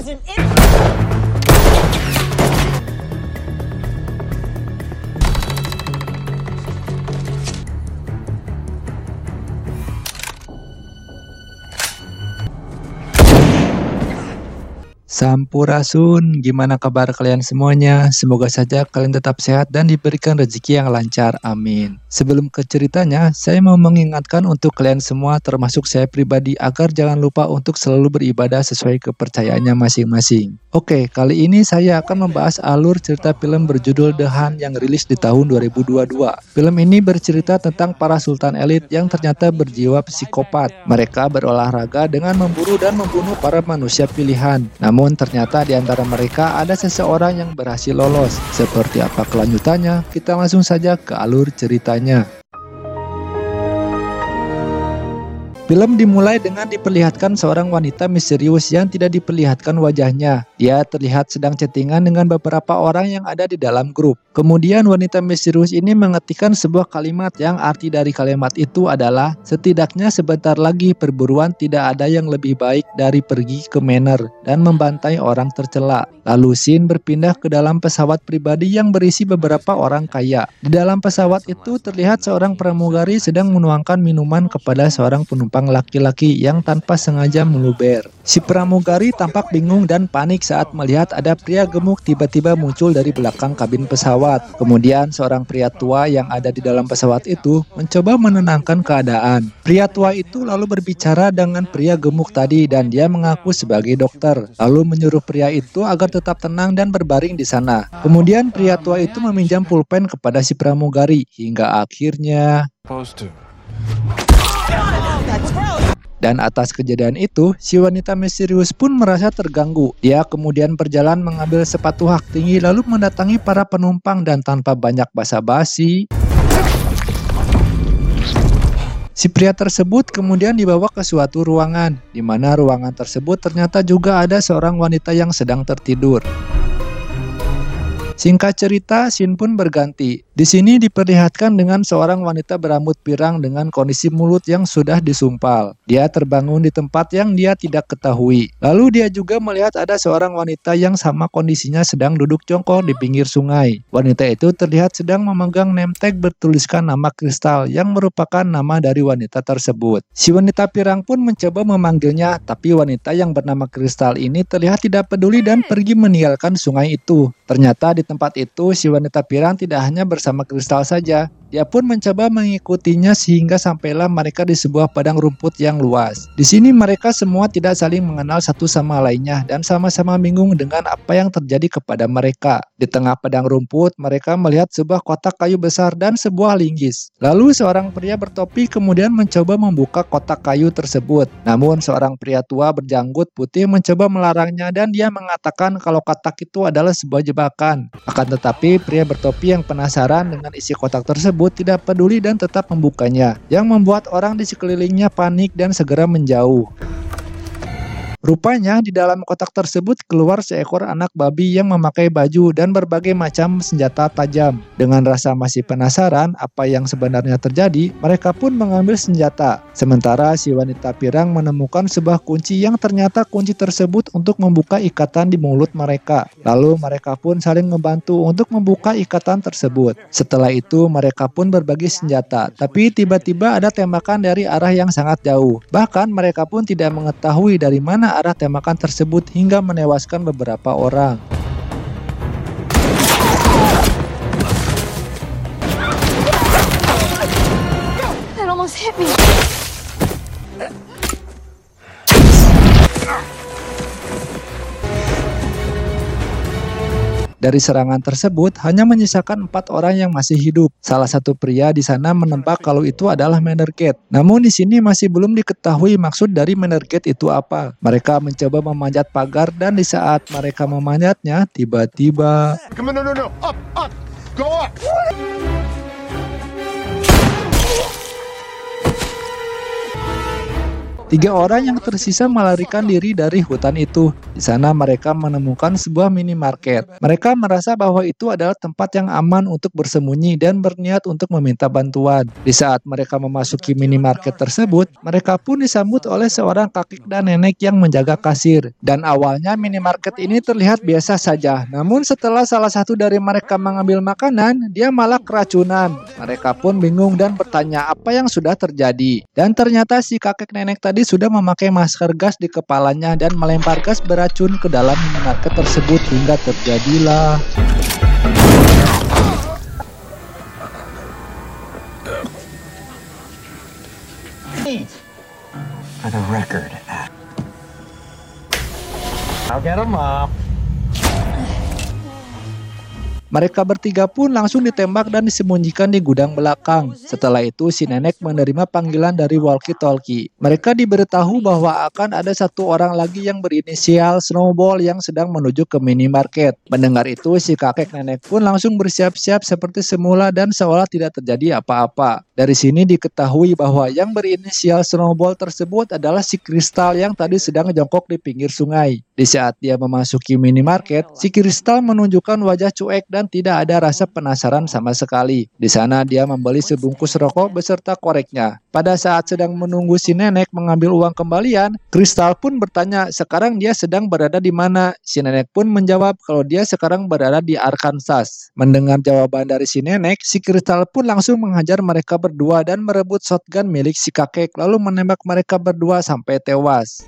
was an idiot. Sampurasun, gimana kabar kalian semuanya? Semoga saja kalian tetap sehat dan diberikan rezeki yang lancar. Amin. Sebelum ke ceritanya, saya mau mengingatkan untuk kalian semua termasuk saya pribadi agar jangan lupa untuk selalu beribadah sesuai kepercayaannya masing-masing. Oke, kali ini saya akan membahas alur cerita film berjudul The Hunt yang rilis di tahun 2022. Film ini bercerita tentang para sultan elit yang ternyata berjiwa psikopat. Mereka berolahraga dengan memburu dan membunuh para manusia pilihan. Namun namun ternyata di antara mereka ada seseorang yang berhasil lolos. Seperti apa kelanjutannya? Kita langsung saja ke alur ceritanya. Film dimulai dengan diperlihatkan seorang wanita misterius yang tidak diperlihatkan wajahnya. Dia terlihat sedang chattingan dengan beberapa orang yang ada di dalam grup. Kemudian wanita misterius ini mengetikkan sebuah kalimat yang arti dari kalimat itu adalah setidaknya sebentar lagi perburuan tidak ada yang lebih baik dari pergi ke Manor dan membantai orang tercela. Lalu Sin berpindah ke dalam pesawat pribadi yang berisi beberapa orang kaya. Di dalam pesawat itu terlihat seorang pramugari sedang menuangkan minuman kepada seorang penumpang seorang laki-laki yang tanpa sengaja meluber. Si pramugari tampak bingung dan panik saat melihat ada pria gemuk tiba-tiba muncul dari belakang kabin pesawat. Kemudian seorang pria tua yang ada di dalam pesawat itu mencoba menenangkan keadaan. Pria tua itu lalu berbicara dengan pria gemuk tadi dan dia mengaku sebagai dokter. Lalu menyuruh pria itu agar tetap tenang dan berbaring di sana. Kemudian pria tua itu meminjam pulpen kepada si pramugari hingga akhirnya dan atas kejadian itu, si wanita misterius pun merasa terganggu. Dia kemudian berjalan mengambil sepatu hak tinggi lalu mendatangi para penumpang dan tanpa banyak basa-basi, Si pria tersebut kemudian dibawa ke suatu ruangan, di mana ruangan tersebut ternyata juga ada seorang wanita yang sedang tertidur. Singkat cerita, Shin pun berganti. Di sini diperlihatkan dengan seorang wanita berambut pirang dengan kondisi mulut yang sudah disumpal. Dia terbangun di tempat yang dia tidak ketahui. Lalu dia juga melihat ada seorang wanita yang sama kondisinya sedang duduk jongkok di pinggir sungai. Wanita itu terlihat sedang memegang nemtek bertuliskan nama kristal yang merupakan nama dari wanita tersebut. Si wanita pirang pun mencoba memanggilnya, tapi wanita yang bernama kristal ini terlihat tidak peduli dan pergi meninggalkan sungai itu. Ternyata di tempat itu si wanita pirang tidak hanya bersama kristal saja, dia pun mencoba mengikutinya sehingga sampailah mereka di sebuah padang rumput yang luas. Di sini mereka semua tidak saling mengenal satu sama lainnya dan sama-sama bingung dengan apa yang terjadi kepada mereka. Di tengah padang rumput, mereka melihat sebuah kotak kayu besar dan sebuah linggis. Lalu seorang pria bertopi kemudian mencoba membuka kotak kayu tersebut. Namun seorang pria tua berjanggut putih mencoba melarangnya dan dia mengatakan kalau kotak itu adalah sebuah jebakan. Akan tetapi pria bertopi yang penasaran dengan isi kotak tersebut tersebut tidak peduli dan tetap membukanya, yang membuat orang di sekelilingnya panik dan segera menjauh. Rupanya di dalam kotak tersebut keluar seekor anak babi yang memakai baju dan berbagai macam senjata tajam. Dengan rasa masih penasaran apa yang sebenarnya terjadi, mereka pun mengambil senjata. Sementara si wanita pirang menemukan sebuah kunci yang ternyata kunci tersebut untuk membuka ikatan di mulut mereka. Lalu mereka pun saling membantu untuk membuka ikatan tersebut. Setelah itu mereka pun berbagi senjata, tapi tiba-tiba ada tembakan dari arah yang sangat jauh. Bahkan mereka pun tidak mengetahui dari mana arah tembakan tersebut hingga menewaskan beberapa orang. Dari serangan tersebut, hanya menyisakan empat orang yang masih hidup. Salah satu pria di sana menembak kalau itu adalah Menergate. Namun di sini masih belum diketahui maksud dari Menergate itu apa. Mereka mencoba memanjat pagar dan di saat mereka memanjatnya, tiba-tiba... Tiga orang yang tersisa melarikan diri dari hutan itu. Di sana mereka menemukan sebuah minimarket. Mereka merasa bahwa itu adalah tempat yang aman untuk bersembunyi dan berniat untuk meminta bantuan. Di saat mereka memasuki minimarket tersebut, mereka pun disambut oleh seorang kakek dan nenek yang menjaga kasir. Dan awalnya minimarket ini terlihat biasa saja. Namun setelah salah satu dari mereka mengambil makanan, dia malah keracunan. Mereka pun bingung dan bertanya apa yang sudah terjadi. Dan ternyata si kakek nenek tadi tadi sudah memakai masker gas di kepalanya dan melempar gas beracun ke dalam minimarket tersebut hingga terjadilah For the record, I'll get him up. Mereka bertiga pun langsung ditembak dan disembunyikan di gudang belakang. Setelah itu, si nenek menerima panggilan dari walkie-talkie. Mereka diberitahu bahwa akan ada satu orang lagi yang berinisial Snowball yang sedang menuju ke minimarket. Mendengar itu, si kakek nenek pun langsung bersiap-siap seperti semula dan seolah tidak terjadi apa-apa. Dari sini diketahui bahwa yang berinisial Snowball tersebut adalah si Kristal yang tadi sedang jongkok di pinggir sungai. Di saat dia memasuki minimarket, si Kristal menunjukkan wajah cuek dan tidak ada rasa penasaran sama sekali. Di sana dia membeli sebungkus rokok beserta koreknya. Pada saat sedang menunggu si nenek mengambil uang kembalian, Kristal pun bertanya sekarang dia sedang berada di mana. Si nenek pun menjawab kalau dia sekarang berada di Arkansas. Mendengar jawaban dari si nenek, si Kristal pun langsung menghajar mereka berdua berdua dan merebut shotgun milik si kakek lalu menembak mereka berdua sampai tewas.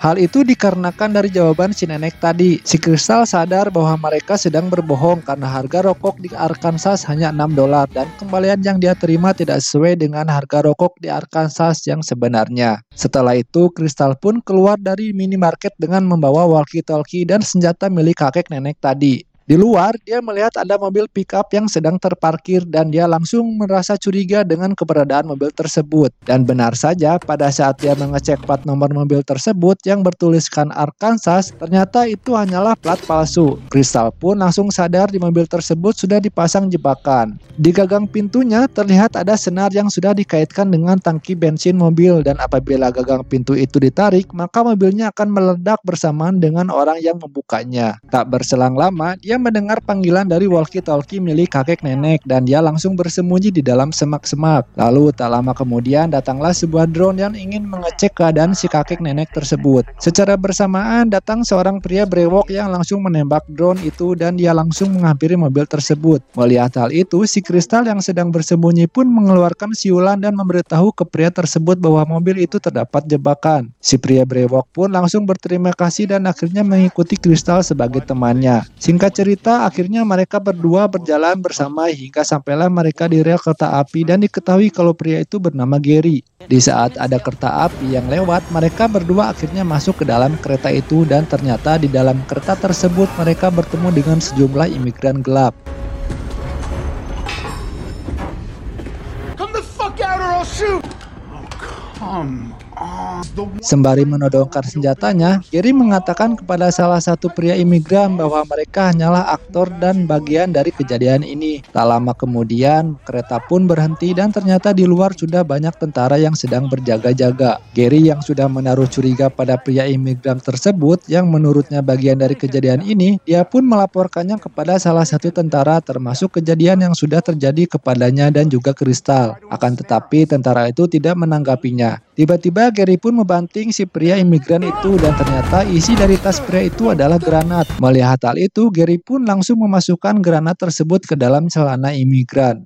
Hal itu dikarenakan dari jawaban si nenek tadi. Si Kristal sadar bahwa mereka sedang berbohong karena harga rokok di Arkansas hanya 6 dolar dan kembalian yang dia terima tidak sesuai dengan harga rokok di Arkansas yang sebenarnya. Setelah itu, Kristal pun keluar dari minimarket dengan membawa walkie-talkie dan senjata milik kakek nenek tadi. Di luar, dia melihat ada mobil pickup yang sedang terparkir dan dia langsung merasa curiga dengan keberadaan mobil tersebut. Dan benar saja, pada saat dia mengecek plat nomor mobil tersebut yang bertuliskan Arkansas, ternyata itu hanyalah plat palsu. Kristal pun langsung sadar di mobil tersebut sudah dipasang jebakan. Di gagang pintunya terlihat ada senar yang sudah dikaitkan dengan tangki bensin mobil dan apabila gagang pintu itu ditarik, maka mobilnya akan meledak bersamaan dengan orang yang membukanya. Tak berselang lama, dia mendengar panggilan dari walkie-talkie milik kakek nenek dan dia langsung bersembunyi di dalam semak-semak. Lalu tak lama kemudian datanglah sebuah drone yang ingin mengecek keadaan si kakek nenek tersebut. Secara bersamaan datang seorang pria brewok yang langsung menembak drone itu dan dia langsung menghampiri mobil tersebut. Melihat hal itu, si kristal yang sedang bersembunyi pun mengeluarkan siulan dan memberitahu ke pria tersebut bahwa mobil itu terdapat jebakan. Si pria brewok pun langsung berterima kasih dan akhirnya mengikuti kristal sebagai temannya. Singkat cerita cerita, akhirnya mereka berdua berjalan bersama hingga sampailah mereka di rel kereta api dan diketahui kalau pria itu bernama Gary. Di saat ada kereta api yang lewat, mereka berdua akhirnya masuk ke dalam kereta itu dan ternyata di dalam kereta tersebut mereka bertemu dengan sejumlah imigran gelap. Come the fuck out or I'll shoot! Oh, come. Sembari menodongkan senjatanya, Gary mengatakan kepada salah satu pria imigran bahwa mereka hanyalah aktor dan bagian dari kejadian ini. Tak lama kemudian, kereta pun berhenti dan ternyata di luar sudah banyak tentara yang sedang berjaga-jaga. Gary yang sudah menaruh curiga pada pria imigran tersebut yang menurutnya bagian dari kejadian ini, dia pun melaporkannya kepada salah satu tentara termasuk kejadian yang sudah terjadi kepadanya dan juga kristal. Akan tetapi tentara itu tidak menanggapinya. Tiba-tiba Gary pun membanting si pria imigran itu dan ternyata isi dari tas pria itu adalah granat. Melihat hal itu, Gary pun langsung memasukkan granat tersebut ke dalam celana imigran.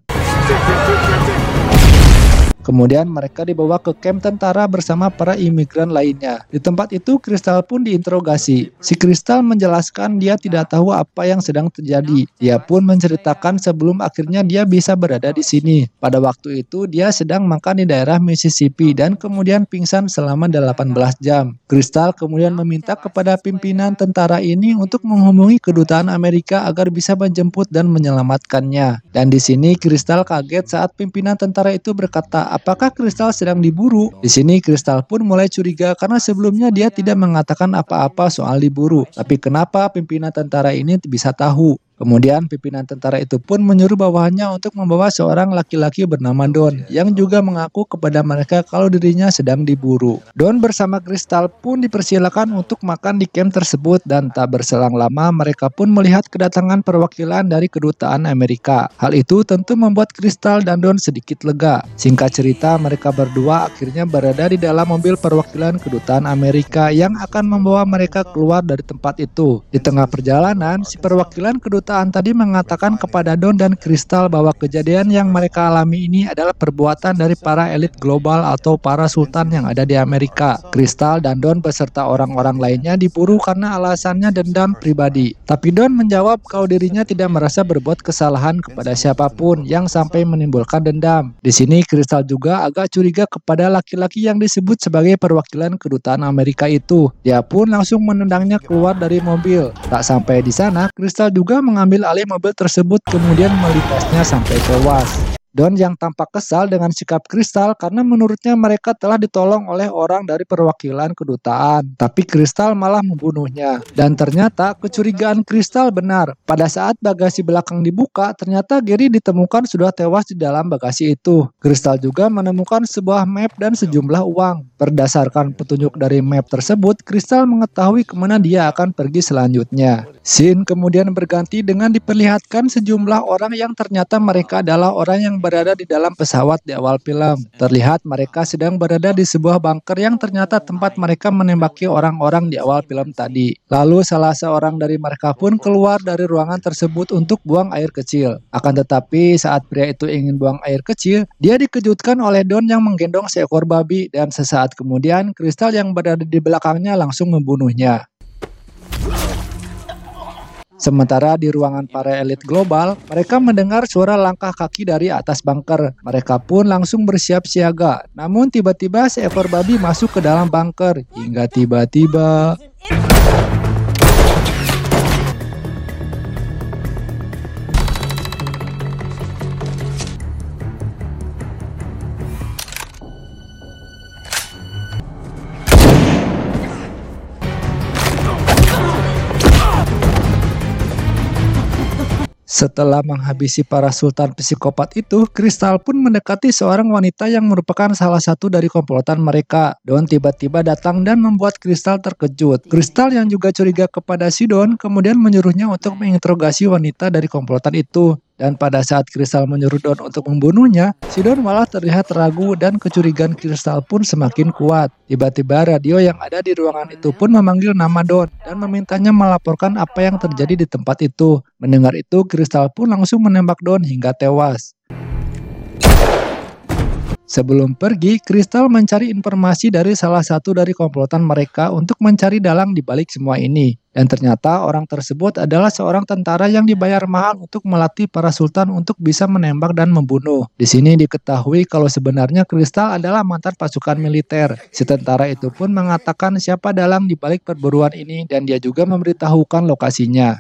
Kemudian mereka dibawa ke kamp tentara bersama para imigran lainnya. Di tempat itu Kristal pun diinterogasi. Si Kristal menjelaskan dia tidak tahu apa yang sedang terjadi. Dia pun menceritakan sebelum akhirnya dia bisa berada di sini. Pada waktu itu dia sedang makan di daerah Mississippi dan kemudian pingsan selama 18 jam. Kristal kemudian meminta kepada pimpinan tentara ini untuk menghubungi kedutaan Amerika agar bisa menjemput dan menyelamatkannya. Dan di sini Kristal kaget saat pimpinan tentara itu berkata apakah Kristal sedang diburu. Di sini Kristal pun mulai curiga karena sebelumnya dia tidak mengatakan apa-apa soal diburu. Tapi kenapa pimpinan tentara ini bisa tahu? Kemudian pimpinan tentara itu pun menyuruh bawahannya untuk membawa seorang laki-laki bernama Don yang juga mengaku kepada mereka kalau dirinya sedang diburu. Don bersama Kristal pun dipersilakan untuk makan di camp tersebut dan tak berselang lama mereka pun melihat kedatangan perwakilan dari kedutaan Amerika. Hal itu tentu membuat Kristal dan Don sedikit lega. Singkat cerita mereka berdua akhirnya berada di dalam mobil perwakilan kedutaan Amerika yang akan membawa mereka keluar dari tempat itu. Di tengah perjalanan si perwakilan kedutaan perkataan tadi mengatakan kepada Don dan Kristal bahwa kejadian yang mereka alami ini adalah perbuatan dari para elit global atau para sultan yang ada di Amerika. Kristal dan Don beserta orang-orang lainnya diburu karena alasannya dendam pribadi. Tapi Don menjawab kalau dirinya tidak merasa berbuat kesalahan kepada siapapun yang sampai menimbulkan dendam. Di sini Kristal juga agak curiga kepada laki-laki yang disebut sebagai perwakilan kedutaan Amerika itu. Dia pun langsung menendangnya keluar dari mobil. Tak sampai di sana, Kristal juga meng- mengambil alih mobil tersebut kemudian melipasnya sampai tewas. Don yang tampak kesal dengan sikap Kristal karena menurutnya mereka telah ditolong oleh orang dari perwakilan kedutaan. Tapi Kristal malah membunuhnya. Dan ternyata kecurigaan Kristal benar. Pada saat bagasi belakang dibuka, ternyata Gary ditemukan sudah tewas di dalam bagasi itu. Kristal juga menemukan sebuah map dan sejumlah uang. Berdasarkan petunjuk dari map tersebut, Kristal mengetahui kemana dia akan pergi selanjutnya. Sin kemudian berganti dengan diperlihatkan sejumlah orang yang ternyata mereka adalah orang yang berada di dalam pesawat di awal film. Terlihat mereka sedang berada di sebuah bunker yang ternyata tempat mereka menembaki orang-orang di awal film tadi. Lalu salah seorang dari mereka pun keluar dari ruangan tersebut untuk buang air kecil. Akan tetapi saat pria itu ingin buang air kecil, dia dikejutkan oleh Don yang menggendong seekor babi dan sesaat kemudian kristal yang berada di belakangnya langsung membunuhnya. Sementara di ruangan para elit global, mereka mendengar suara langkah kaki dari atas bunker. Mereka pun langsung bersiap siaga. Namun tiba-tiba seekor babi masuk ke dalam bunker hingga tiba-tiba Setelah menghabisi para sultan psikopat itu, Kristal pun mendekati seorang wanita yang merupakan salah satu dari komplotan mereka. Don tiba-tiba datang dan membuat Kristal terkejut. Kristal yang juga curiga kepada si Don kemudian menyuruhnya untuk menginterogasi wanita dari komplotan itu. Dan pada saat Kristal menyuruh Don untuk membunuhnya, si Don malah terlihat ragu dan kecurigaan Kristal pun semakin kuat. Tiba-tiba radio yang ada di ruangan itu pun memanggil nama Don dan memintanya melaporkan apa yang terjadi di tempat itu. Mendengar itu, Kristal pun langsung menembak Don hingga tewas. Sebelum pergi, Kristal mencari informasi dari salah satu dari komplotan mereka untuk mencari dalang di balik semua ini. Dan ternyata orang tersebut adalah seorang tentara yang dibayar mahal untuk melatih para sultan untuk bisa menembak dan membunuh. Di sini diketahui kalau sebenarnya Kristal adalah mantan pasukan militer. Si tentara itu pun mengatakan siapa dalang di balik perburuan ini dan dia juga memberitahukan lokasinya.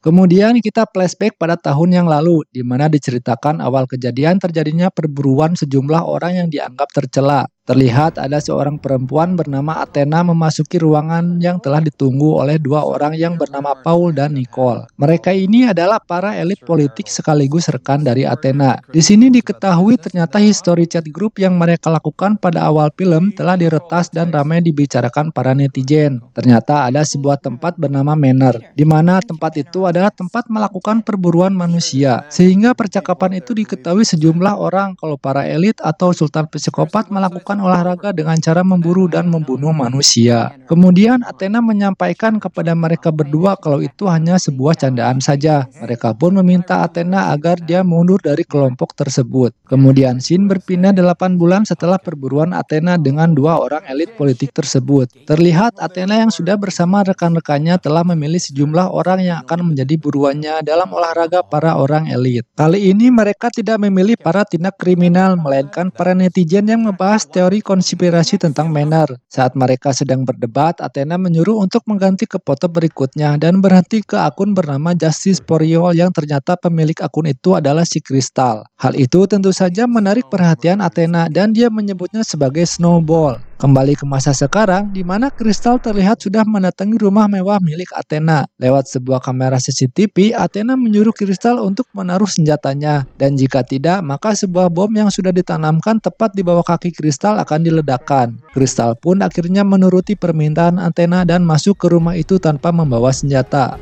Kemudian kita flashback pada tahun yang lalu, di mana diceritakan awal kejadian terjadinya perburuan sejumlah orang yang dianggap tercela. Terlihat ada seorang perempuan bernama Athena memasuki ruangan yang telah ditunggu oleh dua orang yang bernama Paul dan Nicole. Mereka ini adalah para elit politik sekaligus rekan dari Athena. Di sini diketahui ternyata histori chat group yang mereka lakukan pada awal film telah diretas dan ramai dibicarakan para netizen. Ternyata ada sebuah tempat bernama Manor, di mana tempat itu adalah tempat melakukan perburuan manusia. Sehingga percakapan itu diketahui sejumlah orang kalau para elit atau sultan psikopat melakukan melakukan olahraga dengan cara memburu dan membunuh manusia. Kemudian Athena menyampaikan kepada mereka berdua kalau itu hanya sebuah candaan saja. Mereka pun meminta Athena agar dia mundur dari kelompok tersebut. Kemudian Sin berpindah 8 bulan setelah perburuan Athena dengan dua orang elit politik tersebut. Terlihat Athena yang sudah bersama rekan-rekannya telah memilih sejumlah orang yang akan menjadi buruannya dalam olahraga para orang elit. Kali ini mereka tidak memilih para tindak kriminal, melainkan para netizen yang membahas teori teori konspirasi tentang Manner. Saat mereka sedang berdebat, Athena menyuruh untuk mengganti ke foto berikutnya dan berhenti ke akun bernama Justice Poriol yang ternyata pemilik akun itu adalah si Kristal. Hal itu tentu saja menarik perhatian Athena dan dia menyebutnya sebagai Snowball. Kembali ke masa sekarang, di mana kristal terlihat sudah mendatangi rumah mewah milik Athena. Lewat sebuah kamera CCTV, Athena menyuruh kristal untuk menaruh senjatanya. Dan jika tidak, maka sebuah bom yang sudah ditanamkan tepat di bawah kaki kristal akan diledakkan. Kristal pun akhirnya menuruti permintaan Athena dan masuk ke rumah itu tanpa membawa senjata.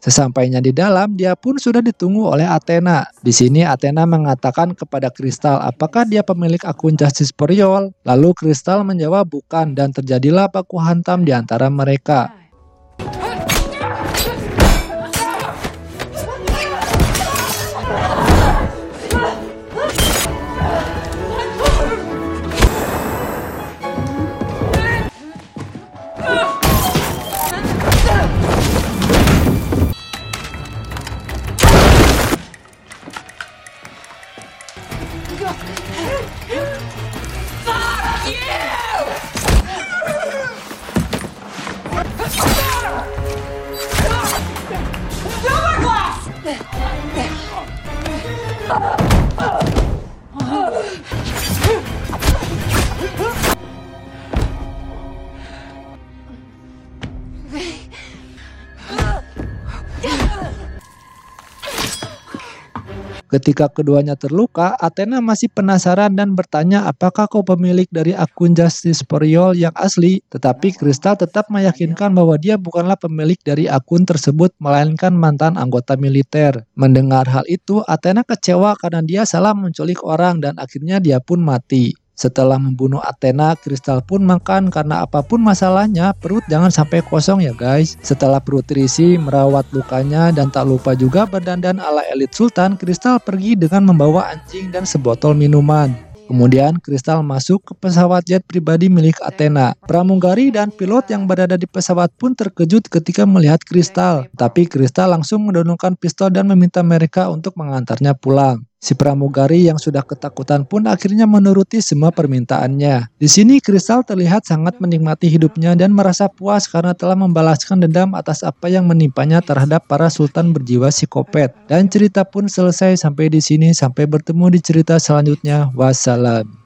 Sesampainya di dalam, dia pun sudah ditunggu oleh Athena. Di sini Athena mengatakan kepada Kristal apakah dia pemilik akun Justice Periol. Lalu Kristal menjawab bukan dan terjadilah baku hantam di antara mereka. Ketika keduanya terluka, Athena masih penasaran dan bertanya apakah kau pemilik dari akun Justice for yang asli. Tetapi Kristal tetap meyakinkan bahwa dia bukanlah pemilik dari akun tersebut, melainkan mantan anggota militer. Mendengar hal itu, Athena kecewa karena dia salah menculik orang dan akhirnya dia pun mati. Setelah membunuh Athena, kristal pun makan karena apapun masalahnya, perut jangan sampai kosong ya guys. Setelah perut terisi, merawat lukanya dan tak lupa juga berdandan ala elit sultan, kristal pergi dengan membawa anjing dan sebotol minuman. Kemudian Kristal masuk ke pesawat jet pribadi milik Athena. Pramugari dan pilot yang berada di pesawat pun terkejut ketika melihat Kristal. Tapi Kristal langsung mendonongkan pistol dan meminta mereka untuk mengantarnya pulang. Si pramugari yang sudah ketakutan pun akhirnya menuruti semua permintaannya. Di sini Kristal terlihat sangat menikmati hidupnya dan merasa puas karena telah membalaskan dendam atas apa yang menimpanya terhadap para sultan berjiwa psikopat. Dan cerita pun selesai sampai di sini sampai bertemu di cerita selanjutnya. Wassalam.